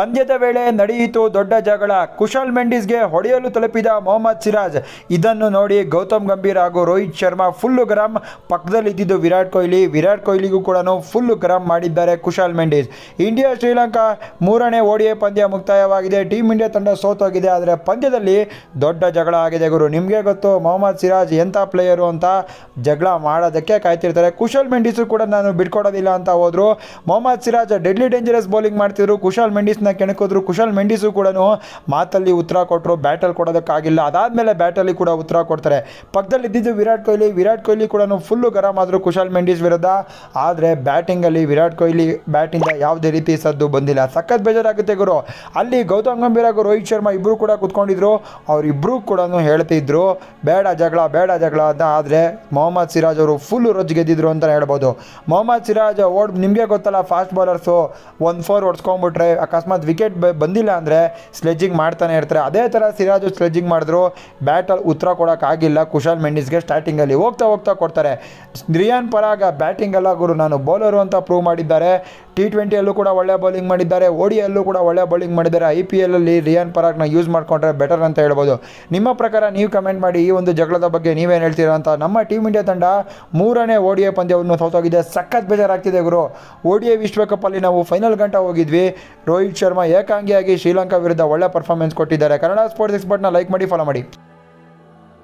ಪಂದ್ಯದ ವೇಳೆ ನಡೆಯಿತು ದೊಡ್ಡ ಜಗಳ ಕುಶಾಲ್ ಮೆಂಡಿಸ್ಗೆ ಹೊಡೆಯಲು ತಲುಪಿದ ಮೊಹಮ್ಮದ್ ಸಿರಾಜ್ ಇದನ್ನು ನೋಡಿ ಗೌತಮ್ ಗಂಭೀರ್ ಹಾಗೂ ರೋಹಿತ್ ಶರ್ಮಾ ಫುಲ್ಲು ಪಕ್ಕದಲ್ಲಿ ಪಕ್ಕದಲ್ಲಿದ್ದಿದ್ದು ವಿರಾಟ್ ಕೊಹ್ಲಿ ವಿರಾಟ್ ಕೊಹ್ಲಿಗೂ ಕೂಡ ಫುಲ್ಲು ಗರಂ ಮಾಡಿದ್ದಾರೆ ಕುಶಾಲ್ ಮೆಂಡಿಸ್ ಇಂಡಿಯಾ ಶ್ರೀಲಂಕಾ ಮೂರನೇ ಓಡಿಎ ಪಂದ್ಯ ಮುಕ್ತಾಯವಾಗಿದೆ ಟೀಮ್ ಇಂಡಿಯಾ ತಂಡ ಸೋತೋಗಿದೆ ಆದರೆ ಪಂದ್ಯದಲ್ಲಿ ದೊಡ್ಡ ಜಗಳ ಆಗಿದೆ ಗುರು ನಿಮಗೆ ಗೊತ್ತು ಮೊಹಮ್ಮದ್ ಸಿರಾಜ್ ಎಂಥ ಪ್ಲೇಯರು ಅಂತ ಜಗಳ ಮಾಡೋದಕ್ಕೆ ಕಾಯ್ತಿರ್ತಾರೆ ಕುಶಾಲ್ ಮೆಂಡೀಸು ಕೂಡ ನಾನು ಬಿಟ್ಕೊಡೋದಿಲ್ಲ ಅಂತ ಹೋದ್ರು Mohammed Siraj deadly dangerous bowling ಮಾಡ್ತಿದ್ರು ಕುಶಾಲ್ ಮೆಂಡಿಸ್ನ ಕಾಲನ್ನು ಕೆಣಕಿದ್ರು ಕುಶಲ್ ಮೆಂಡಿಸು ಕೂಡ ಮಾತಲ್ಲಿ ಉತ್ತರ ಕೊಟ್ಟರು ಬ್ಯಾಟಲ್ ಕೊಡೋದಕ್ಕಾಗಿಲ್ಲ ಅದಾದಮೇಲೆ ಬ್ಯಾಟಲ್ಲಿ ಕೂಡ ಉತ್ತರ ಕೊಡ್ತಾರೆ ಪಕ್ಕದಲ್ಲಿ ಇದ್ದಿದ್ದು ವಿರಾಟ್ ಕೊಹ್ಲಿ ವಿರಾಟ್ ಕೊಹ್ಲಿ ಕೂಡ ಫುಲ್ಲು ಗರಂ ಆದರೂ ಕುಶಲ್ ಮೆಂಡೀಸ್ ವಿರುದ್ಧ ಆದರೆ ಬ್ಯಾಟಿಂಗಲ್ಲಿ ವಿರಾಟ್ ಕೊಹ್ಲಿ ಬ್ಯಾಟಿಂದ ಯಾವುದೇ ರೀತಿ ಸದ್ದು ಬಂದಿಲ್ಲ ಸಖತ್ ಬೇಜಾರಾಗುತ್ತೆ ಗುರು ಅಲ್ಲಿ ಗೌತಮ್ ಗಂಭೀರ್ ಹಾಗೂ ರೋಹಿತ್ ಶರ್ಮಾ ಇಬ್ಬರು ಕೂಡ ಕೂತ್ಕೊಂಡಿದ್ರು ಅವರಿಬ್ಬರು ಕೂಡ ಹೇಳ್ತಿದ್ರು ಬೇಡ ಜಗಳ ಬೇಡ ಜಗಳ ಅಂತ ಆದರೆ ಮೊಹಮ್ಮದ್ ಸಿರಾಜ್ ಅವರು ಫುಲ್ ರೊಜ್ ಗೆದ್ದಿದ್ರು ಅಂತ ಹೇಳ್ಬೋದು ಮೊಹಮ್ಮದ್ ಸಿರಾಜ್ ಓಡ್ ನಿಮಗೆ ಗೊತ್ತಲ್ಲ ಫಾಸ್ಟ್ ಬೌಲರ್ಸು ಒಂದು ಫೋರ್ ಹೊಡ್ಸ್ಕೊಂಬಿಟ್ರೆ ಅಕಸ್ಮಾತ್ ಅದು ವಿಕೆಟ್ ಬಂದಿಲ್ಲ ಅಂದರೆ ಸ್ಲೆಜ್ಜಿಂಗ್ ಮಾಡ್ತಾನೆ ಇರ್ತಾರೆ ಅದೇ ಥರ ಸಿರಾಜು ಸ್ಲೆಜ್ಜಿಂಗ್ ಮಾಡಿದ್ರು ಬ್ಯಾಟಲ್ಲಿ ಉತ್ತರ ಕೊಡೋಕ್ಕಾಗಿಲ್ಲ ಕುಶಾಲ್ ಮೆಂಡಿಸ್ಗೆ ಸ್ಟಾರ್ಟಿಂಗಲ್ಲಿ ಹೋಗ್ತಾ ಹೋಗ್ತಾ ಕೊಡ್ತಾರೆ ರಿಯಾನ್ ಪರಾಗ ಎಲ್ಲ ಗುರು ನಾನು ಬೌಲರು ಅಂತ ಪ್ರೂವ್ ಮಾಡಿದ್ದಾರೆ ಟಿ ಟ್ವೆಂಟಿಯಲ್ಲೂ ಕೂಡ ಒಳ್ಳೆ ಬೌಲಿಂಗ್ ಮಾಡಿದ್ದಾರೆ ಓಡಿಯಲ್ಲೂ ಕೂಡ ಒಳ್ಳೆ ಬೌಲಿಂಗ್ ಮಾಡಿದ್ದಾರೆ ಐ ಪಿ ಎಲ್ಲಲ್ಲಿ ರಿಯಾನ್ ಪರಾಗ್ನ ಯೂಸ್ ಮಾಡಿಕೊಂಡ್ರೆ ಬೆಟರ್ ಅಂತ ಹೇಳ್ಬೋದು ನಿಮ್ಮ ಪ್ರಕಾರ ನೀವು ಕಮೆಂಟ್ ಮಾಡಿ ಈ ಒಂದು ಜಗಳದ ಬಗ್ಗೆ ನೀವೇನು ಹೇಳ್ತೀರಾ ಅಂತ ನಮ್ಮ ಟೀಮ್ ಇಂಡಿಯಾ ತಂಡ ಮೂರನೇ ಓಡಿ ಎ ಪಂದ್ಯವನ್ನು ಸೌತೋಗಿದೆ ಸಖತ್ ಬೇಜಾರಾಗ್ತಿದೆ ಗುರು ಓ ಡಿ ಎ ವಿಶ್ವಕಪ್ಪಲ್ಲಿ ನಾವು ಫೈನಲ್ ಗಂಟ ಹೋಗಿದ್ವಿ ರೋಹಿತ್ ಶರ್ಮಾ ಏಕಾಂಗಿಯಾಗಿ ಶ್ರೀಲಂಕಾ ವಿರುದ್ಧ ಒಳ್ಳೆ ಪರ್ಫಾರ್ಮೆನ್ಸ್ ಕೊಟ್ಟಿದ್ದಾರೆ ಕನ್ನಡ ಸ್ಪೋರ್ಟ್ಸ್ ಎಕ್ಸ್ಪರ್ಟ್ನ ಲೈಕ್ ಮಾಡಿ ಫಾಲೋ ಮಾಡಿ